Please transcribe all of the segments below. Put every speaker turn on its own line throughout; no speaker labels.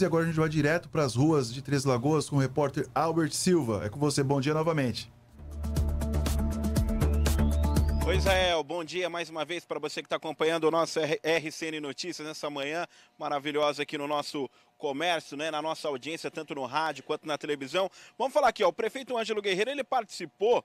E agora a gente vai direto para as ruas de Três Lagoas com o repórter Albert Silva. É com você, bom dia novamente. Oi, Israel, é, bom dia mais uma vez para você que está acompanhando o nosso RCN Notícias nessa manhã maravilhosa aqui no nosso comércio, né, na nossa audiência, tanto no rádio quanto na televisão. Vamos falar aqui, ó, o prefeito Ângelo Guerreiro, ele participou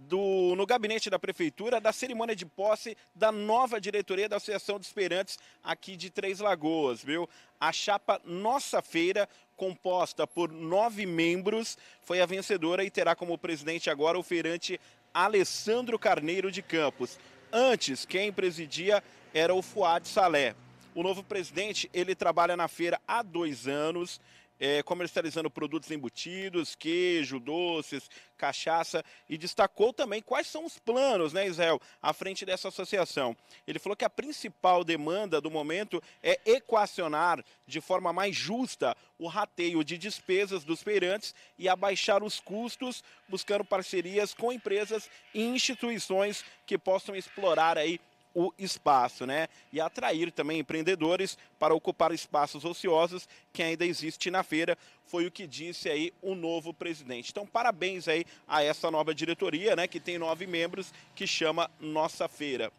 do, no gabinete da Prefeitura da cerimônia de posse da nova diretoria da Associação de Esperantes aqui de Três Lagoas, viu? A chapa Nossa Feira, composta por nove membros, foi a vencedora e terá como presidente agora o feirante Alessandro Carneiro de Campos. Antes, quem presidia era o Fuad Salé. O novo presidente, ele trabalha na feira há dois anos, é, comercializando produtos embutidos, queijo, doces, cachaça e destacou também quais são os planos, né, Israel, à frente dessa associação. Ele falou que a principal demanda do momento é equacionar de forma mais justa o rateio de despesas dos feirantes e abaixar os custos, buscando parcerias com empresas e instituições que possam explorar aí o espaço, né? E atrair também empreendedores para ocupar espaços ociosos que ainda existe na feira, foi o que disse aí o novo presidente. Então, parabéns aí a essa nova diretoria, né, que tem nove membros, que chama Nossa Feira.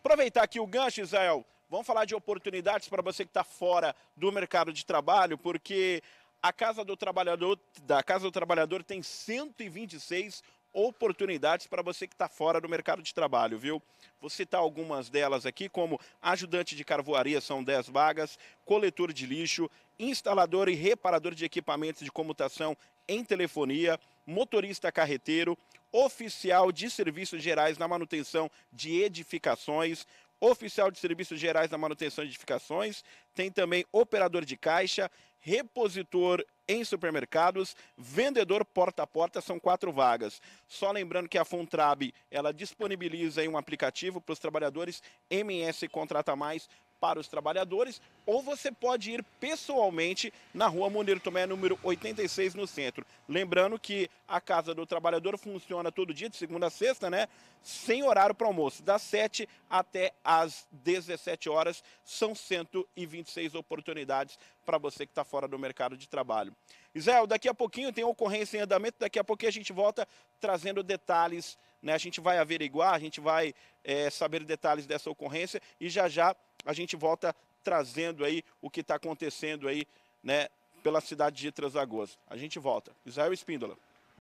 Aproveitar aqui o gancho, Israel, vamos falar de oportunidades para você que está fora do mercado de trabalho, porque a Casa do Trabalhador, da Casa do Trabalhador tem 126 oportunidades para você que está fora do mercado de trabalho, viu? Vou citar algumas delas aqui, como ajudante de carvoaria, são 10 vagas, coletor de lixo, instalador e reparador de equipamentos de comutação em telefonia, motorista carreteiro, oficial de serviços gerais na manutenção de edificações, oficial de serviços gerais na manutenção de edificações, tem também operador de caixa, repositor em supermercados, vendedor porta a porta, são quatro vagas. Só lembrando que a Fontrab, ela disponibiliza um aplicativo para os trabalhadores, MS Contrata Mais, para os trabalhadores, ou você pode ir pessoalmente na rua Munir Tomé, número 86, no centro. Lembrando que a Casa do Trabalhador funciona todo dia, de segunda a sexta, né? Sem horário para almoço, das 7 até às 17 horas. São 126 oportunidades para você que está fora do mercado de trabalho. Isael, daqui a pouquinho tem ocorrência em andamento, daqui a pouquinho a gente volta trazendo detalhes, né? A gente vai averiguar, a gente vai é, saber detalhes dessa ocorrência e já já a gente volta trazendo aí o que está acontecendo aí, né, pela cidade de Três Lagoas. A gente volta. Israel Espíndola.